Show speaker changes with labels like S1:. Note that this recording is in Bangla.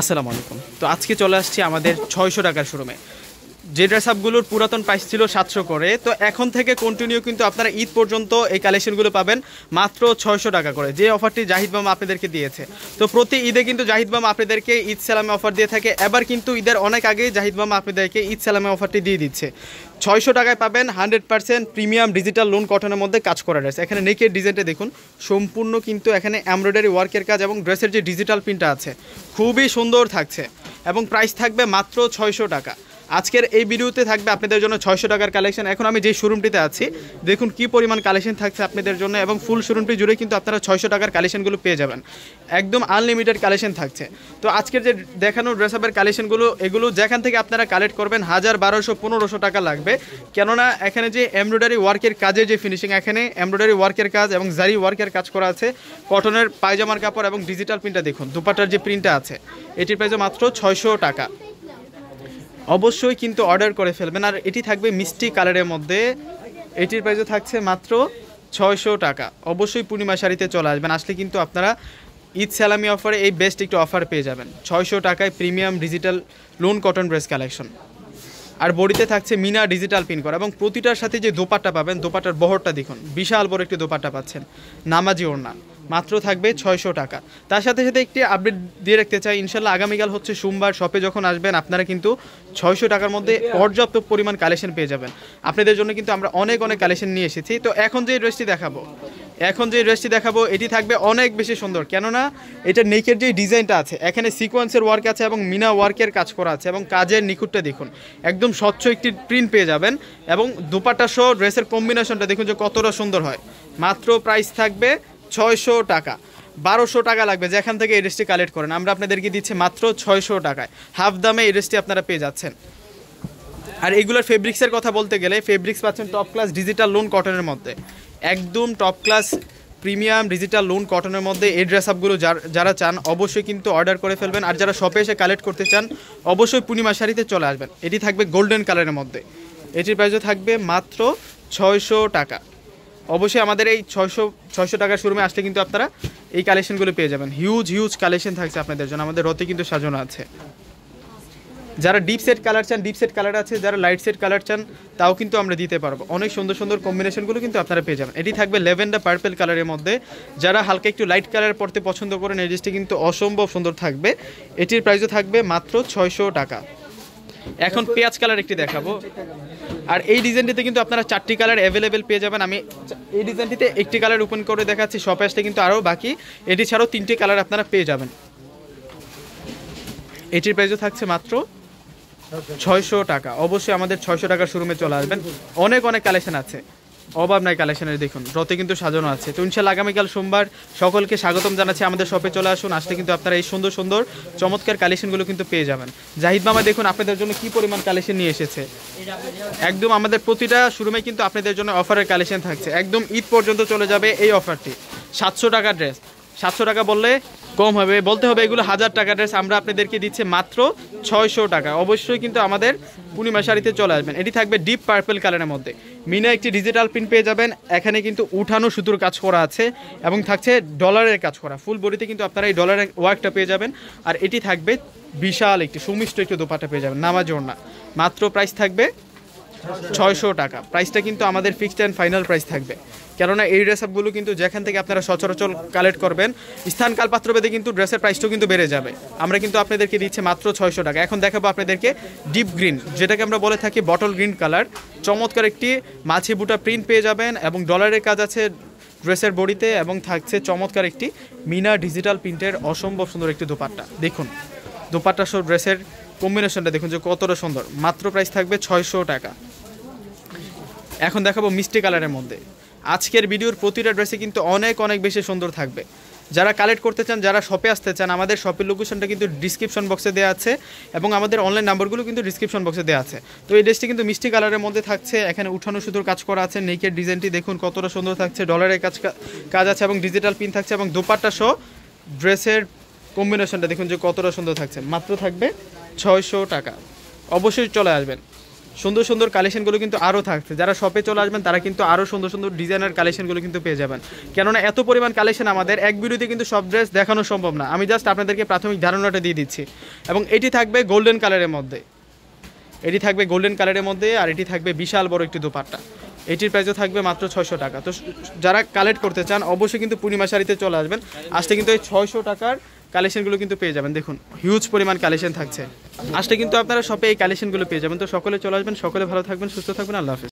S1: আসসালামু আলাইকুম তো আজকে চলে আসছি আমাদের ছয়শো টাকার শোরুমে যে ড্রেস আপগুলোর পুরাতন প্রাইস ছিল সাতশো করে তো এখন থেকে কন্টিনিউ কিন্তু আপনারা ঈদ পর্যন্ত এই কালেকশনগুলো পাবেন মাত্র ছয়শো টাকা করে যে অফারটি জাহিদ বাম আপনাদেরকে দিয়েছে তো প্রতি ঈদে কিন্তু জাহিদ বাম আপনাদেরকে ঈদ সালামে অফার দিয়ে থাকে এবার কিন্তু ঈদের অনেক আগেই জাহিদ বাম আপনাদেরকে ঈদ সালামে অফারটি দিয়ে দিচ্ছে ছয়শো টাকায় পাবেন hundred percent premium digital lawn কটনের মধ্যে কাজ করা ড্রেস এখানে নেকের ডিজাইনটা দেখুন সম্পূর্ণ কিন্তু এখানে এমব্রয়ডারি ওয়ার্কের কাজ এবং ড্রেসের যে ডিজিটাল প্রিন্টটা আছে খুবই সুন্দর থাকছে এবং প্রাইস থাকবে মাত্র ছয়শো টাকা আজকের এই ভিডিওতে থাকবে আপনাদের জন্য ছয়শো টাকার কালেকশন এখন আমি যে শোরুমটিতে আছি দেখুন কি পরিমাণ কালেকশন থাকছে আপনাদের জন্য এবং ফুল শোরুমটি জুড়ে কিন্তু আপনারা ছয়শো টাকার কালেকশনগুলো পেয়ে যাবেন একদম আনলিমিটেড কালেকশন থাকছে তো আজকের যে দেখানো ড্রেস আপের কালেকশনগুলো এগুলো যেখান থেকে আপনারা কালেক্ট করবেন হাজার বারোশো পনেরোশো টাকা লাগবে কেননা এখানে যে এমব্রয়ডারি ওয়ার্কের কাজের যে ফিনিশিং এখানে এমব্রয়ডারি ওয়ার্কের কাজ এবং জারি ওয়ার্কের কাজ করা আছে কটনের পায়জামার কাপড় এবং ডিজিটাল প্রিন্টটা দেখুন দুপাটার যে প্রিন্টটা আছে এটির প্রাইসও মাত্র ছয়শো টাকা অবশ্যই কিন্তু অর্ডার করে ফেলবেন আর এটি থাকবে মিষ্টি কালারের মধ্যে এটির প্রাইসও থাকছে মাত্র ছয়শো টাকা অবশ্যই পূর্ণিমা শাড়িতে চলে আসবেন আসলে কিন্তু আপনারা ঈদ স্যালামি অফারে এই বেস্ট একটু অফার পেয়ে যাবেন ছয়শো টাকায় premium digital lawn cotton dress collection আর বড়িতে থাকছে মিনা ডিজিটাল পিন করা এবং প্রতিটার সাথে যে দোপাট্টা পাবেন দোপাটার বহরটা দেখুন বিশাল বড় একটি দোপাট্টা পাচ্ছেন নামাজি ওড়না মাত্র থাকবে ছয়শো টাকা তার সাথে সাথে একটি আপডেট দিয়ে রাখতে চাই ইনশাল্লাহ আগামীকাল হচ্ছে সোমবার শপে যখন আসবেন আপনারা কিন্তু ছয়শো টাকার মধ্যে পর্যাপ্ত পরিমাণ কালেকশন পেয়ে যাবেন আপনাদের জন্য কিন্তু আমরা অনেক অনেক কালেকশন নিয়ে এসেছি তো এখন যে ড্রেসটি দেখাবো এখন যে ড্রেসটি দেখাবো এটি থাকবে অনেক বেশি সুন্দর কেননা এটা নেকের যে ডিজাইনটা আছে এখানে সিকোয়েন্সের ওয়ার্ক আছে এবং মিনা ওয়ার্কের কাজ করা আছে এবং কাজের নিখুঁটটা দেখুন একদম স্বচ্ছ একটি প্রিন্ট পেয়ে যাবেন এবং দুপাটা সহ ড্রেসের কম্বিনেশনটা দেখুন যে কতটা সুন্দর হয় মাত্র প্রাইস থাকবে ছয়শো টাকা বারোশো টাকা লাগবে যেখান থেকে এই ড্রেসটি কালেক্ট করেন আমরা আপনাদেরকে দিচ্ছি মাত্র ছয়শো টাকায় হাফ দামে এই ড্রেসটি আপনারা পেয়ে যাচ্ছেন আর এইগুলোর ফেব্রিক্সের কথা বলতে গেলে ফেব্রিক্স পাচ্ছেন টপ ক্লাস ডিজিটাল লোন কটনের মধ্যে একদম top class premium digital lawn কটনের মধ্যে এই ড্রেস আপগুলো যারা চান অবশ্যই কিন্তু অর্ডার করে ফেলবেন আর যারা শপে এসে কালেক্ট করতে চান অবশ্যই পূর্ণিমা শাড়িতে চলে আসবেন এটি থাকবে গোল্ডেন কালারের মধ্যে এটির প্রাইসও থাকবে মাত্র ছয়শো টাকা অবশ্যই আমাদের এই ছয়শো ছয়শো টাকার শোরুমে আসলে কিন্তু আপনারা এই কালেকশনগুলো পেয়ে যাবেন হিউজ হিউজ কালেকশন থাকছে আপনাদের জন্য আমাদের রতে কিন্তু সাজানো আছে যারা ডিপ সেট কালার চান ডিপ সেট কালার আছে যারা লাইট সেট কালার চান তাও কিন্তু আমরা দিতে পারবো অনেক সুন্দর সুন্দর কম্বিনেশনগুলো কিন্তু আপনারা পেয়ে যাবেন এটি থাকবে লেভেন্ডা পার্পেল কালারের মধ্যে যারা হালকা একটু লাইট কালার পড়তে পছন্দ করেন এই ড্রেসটি কিন্তু অসম্ভব সুন্দর থাকবে এটির প্রাইসও থাকবে মাত্র ছয়শো টাকা এখন পেঁয়াজ কালার একটি দেখাবো আর এই ডিজাইনটিতে কিন্তু আপনারা চারটি কালার অ্যাভেলেবেল পেয়ে যাবেন আমি এই ডিজাইনটিতে একটি কালার ওপেন করে দেখাচ্ছি শপ আসতে কিন্তু আরও বাকি এটি ছাড়াও তিনটি কালার আপনারা পেয়ে যাবেন এটির প্রাইসও থাকছে মাত্র ছয়শো টাকা অবশ্যই আমাদের ছয়শো টাকার শোরুমে চলে আসবেন অনেক অনেক কালেকশন আছে অভাব নাই কালেকশনের দেখুন রথে কিন্তু সাজানো আছে তো ইনশাল আগামীকাল সোমবার সকলকে স্বাগতম জানাচ্ছি আমাদের শপে চলে আসুন আসলে কিন্তু আপনারা এই সুন্দর সুন্দর চমৎকার কালেকশনগুলো কিন্তু পেয়ে যাবেন জাহিদ মামা দেখুন আপনাদের জন্য কি পরিমাণ কালেকশন নিয়ে এসেছে একদম আমাদের প্রতিটা শুরুমে কিন্তু আপনাদের জন্য অফারের কালেকশন থাকছে একদম ঈদ পর্যন্ত চলে যাবে এই অফারটি সাতশো টাকা ড্রেস সাতশো টাকা বললে কম হবে বলতে হবে এগুলো হাজার টাকা ড্রেস আমরা আপনাদেরকে দিচ্ছে মাত্র ছয়শো টাকা অবশ্যই কিন্তু আমাদের পূর্ণিমা শাড়িতে চলে আসবেন এটি থাকবে ডিপ পার্পেল কালারের মধ্যে মিনা একটি ডিজিটাল প্রিন্ট পেয়ে যাবেন এখানে কিন্তু উঠানো সুতোর কাজ করা আছে এবং থাকছে ডলারের কাজ করা ফুল বডিতে কিন্তু আপনারা এই ডলারের ওয়ার্কটা পেয়ে যাবেন আর এটি থাকবে বিশাল একটি সুমিষ্ট একটি দোপাটা পেয়ে যাবেন নামাজ না মাত্র প্রাইস থাকবে ছয়শো টাকা প্রাইসটা কিন্তু আমাদের ফিক্সড অ্যান্ড ফাইনাল প্রাইস থাকবে কেননা এই ড্রেস আপগুলো কিন্তু যেখান থেকে আপনারা সচরাচর কালেক্ট করবেন স্থান কালপাত্র বেঁধে কিন্তু ড্রেসের প্রাইসটাও কিন্তু বেড়ে যাবে আমরা কিন্তু আপনাদেরকে দিচ্ছি মাত্র ছয়শো টাকা এখন দেখাবো আপনাদেরকে ডিপ গ্রিন যেটাকে আমরা বলে থাকি বটল গ্রিন কালার চমৎকার একটি মাছি বুটা প্রিন্ট পেয়ে যাবেন এবং ডলারের কাজ আছে ড্রেসের বডিতে এবং থাকছে চমৎকার একটি মিনা ডিজিটাল প্রিন্টের অসম্ভব সুন্দর একটি দোপাট্টা দেখুন দোপাট্টা সহ ড্রেসের কম্বিনেশনটা দেখুন যে কতটা সুন্দর মাত্র প্রাইস থাকবে ছয়শো টাকা এখন দেখাবো মিষ্টি কালারের মধ্যে আজকের ভিডিওর প্রতিটা ড্রেসে কিন্তু অনেক অনেক বেশি সুন্দর থাকবে যারা কালেক্ট করতে চান যারা শপে আসতে চান আমাদের শপের লোকেশনটা কিন্তু ডিসক্রিপশন বক্সে দেওয়া আছে এবং আমাদের অনলাইন নাম্বারগুলো কিন্তু ডিসক্রিপশন বক্সে দেওয়া আছে তো এই ড্রেসটি কিন্তু মিষ্টি কালারের মধ্যে থাকছে এখানে উঠানো সুতোর কাজ করা আছে নেকের ডিজাইনটি দেখুন কতটা সুন্দর থাকছে ডলারের কাজ কাজ আছে এবং ডিজিটাল পিন থাকছে এবং দুপাট্টা সহ ড্রেসের কম্বিনেশনটা দেখুন যে কতটা সুন্দর থাকছে মাত্র থাকবে ছয়শো টাকা অবশ্যই চলে আসবেন সুন্দর সুন্দর কালেকশনগুলো কিন্তু আরও থাকছে যারা শপে চলে আসবেন তারা কিন্তু আরও সুন্দর সুন্দর ডিজাইনার কালেকশনগুলো কিন্তু পেয়ে যাবেন কেননা এত পরিমাণ কালেকশন আমাদের এক ভিডিওতে কিন্তু সব ড্রেস দেখানো সম্ভব না আমি জাস্ট আপনাদেরকে প্রাথমিক ধারণাটা দিয়ে দিচ্ছি এবং এটি থাকবে গোল্ডেন কালারের মধ্যে এটি থাকবে গোল্ডেন কালারের মধ্যে আর এটি থাকবে বিশাল বড় একটি দুপাট্টা এটির প্রাইসও থাকবে মাত্র ছয়শো টাকা তো যারা কালেক্ট করতে চান অবশ্যই কিন্তু পূর্ণিমা শাড়িতে চলে আসবেন আজকে কিন্তু এই ছয়শো টাকার কালেকশনগুলো কিন্তু পেয়ে যাবেন দেখুন হিউজ পরিমাণ কালেকশন থাকছে আজকে কিন্তু আপনারা সবাই এই কালেকশনগুলো পেয়ে যাবেন তো সকলে চলে আসবেন সকলে ভালো থাকবেন সুস্থ থাকবেন আল্লাহ হাফিজ